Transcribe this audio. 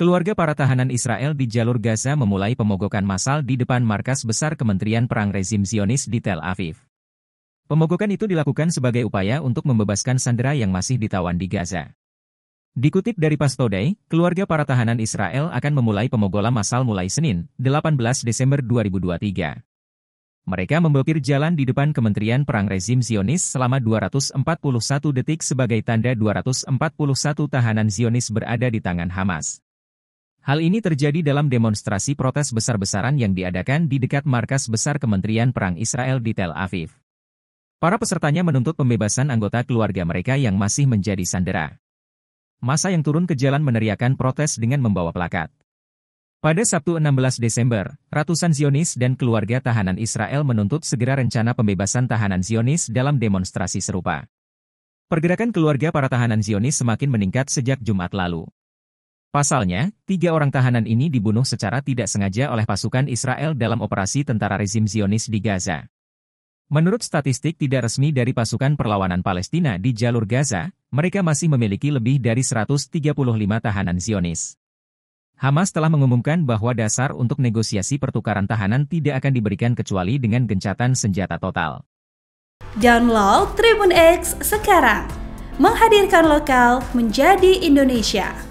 Keluarga para tahanan Israel di jalur Gaza memulai pemogokan massal di depan markas besar Kementerian Perang Rezim Zionis di Tel Aviv. Pemogokan itu dilakukan sebagai upaya untuk membebaskan sandera yang masih ditawan di Gaza. Dikutip dari Pastodei, keluarga para tahanan Israel akan memulai pemogolan massal mulai Senin, 18 Desember 2023. Mereka memblokir jalan di depan Kementerian Perang Rezim Zionis selama 241 detik sebagai tanda 241 tahanan Zionis berada di tangan Hamas. Hal ini terjadi dalam demonstrasi protes besar-besaran yang diadakan di dekat markas besar Kementerian Perang Israel di Tel Aviv. Para pesertanya menuntut pembebasan anggota keluarga mereka yang masih menjadi sandera. Masa yang turun ke jalan meneriakan protes dengan membawa plakat. Pada Sabtu 16 Desember, ratusan Zionis dan keluarga tahanan Israel menuntut segera rencana pembebasan tahanan Zionis dalam demonstrasi serupa. Pergerakan keluarga para tahanan Zionis semakin meningkat sejak Jumat lalu. Pasalnya, tiga orang tahanan ini dibunuh secara tidak sengaja oleh pasukan Israel dalam operasi tentara rezim Zionis di Gaza. Menurut statistik tidak resmi dari pasukan perlawanan Palestina di jalur Gaza, mereka masih memiliki lebih dari 135 tahanan Zionis. Hamas telah mengumumkan bahwa dasar untuk negosiasi pertukaran tahanan tidak akan diberikan kecuali dengan gencatan senjata total. Download Tribun X sekarang, menghadirkan lokal menjadi Indonesia.